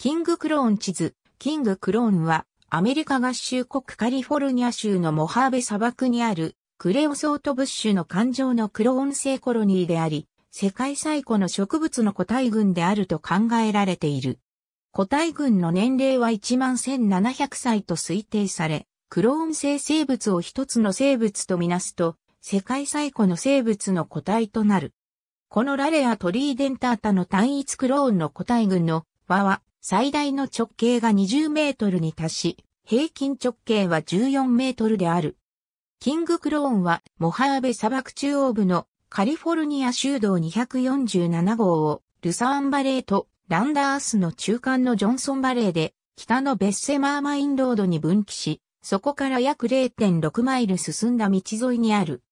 キングクローン地図。キングクローンは、アメリカ合衆国カリフォルニア州のモハーベ砂漠にある、クレオソートブッシュの環状のクローン性コロニーであり、世界最古の植物の個体群であると考えられている。個体群の年齢は1万1700歳と推定され、クローン性生物を一つの生物とみなすと、世界最古の生物の個体となる。このラレアトリーデンタータの単一クローンの個体群の和は、最大の直径が20メートルに達し、平均直径は14メートルである。キングクローンはモハーベ砂漠中央部のカリフォルニア州道247号をルサーンバレーとランダースの中間のジョンソンバレーで北のベッセマーマインロードに分岐し、そこから約0.6マイル進んだ道沿いにある。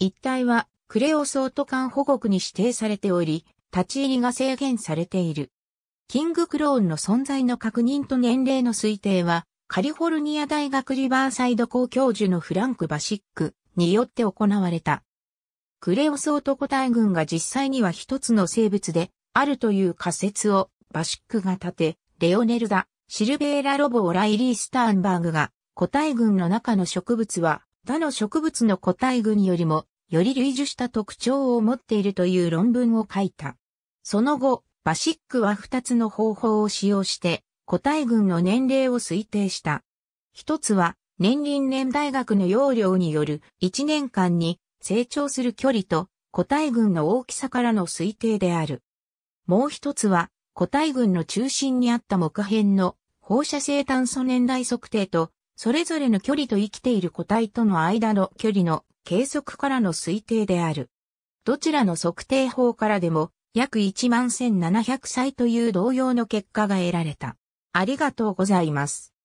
一帯はクレオソート間保護区に指定されており、立ち入りが制限されている。キングクローンの存在の確認と年齢の推定は、カリフォルニア大学リバーサイド校教授のフランク・バシックによって行われた。クレオス男体群が実際には一つの生物であるという仮説をバシックが立て、レオネルダ、シルベーラ・ロボ・オライリー・スターンバーグが、個体群の中の植物は、他の植物の個体群よりも、より類似した特徴を持っているという論文を書いた。その後、バシックは2つの方法を使用して、個体群の年齢を推定した。一つは、年輪年代学の要領による1年間に成長する距離と個体群の大きさからの推定である。もう一つは、個体群の中心にあった木片の放射性炭素年代測定と、それぞれの距離と生きている個体との間の距離の計測からの推定である。どちらの測定法からでも約1万1700歳という同様の結果が得られた。ありがとうございます。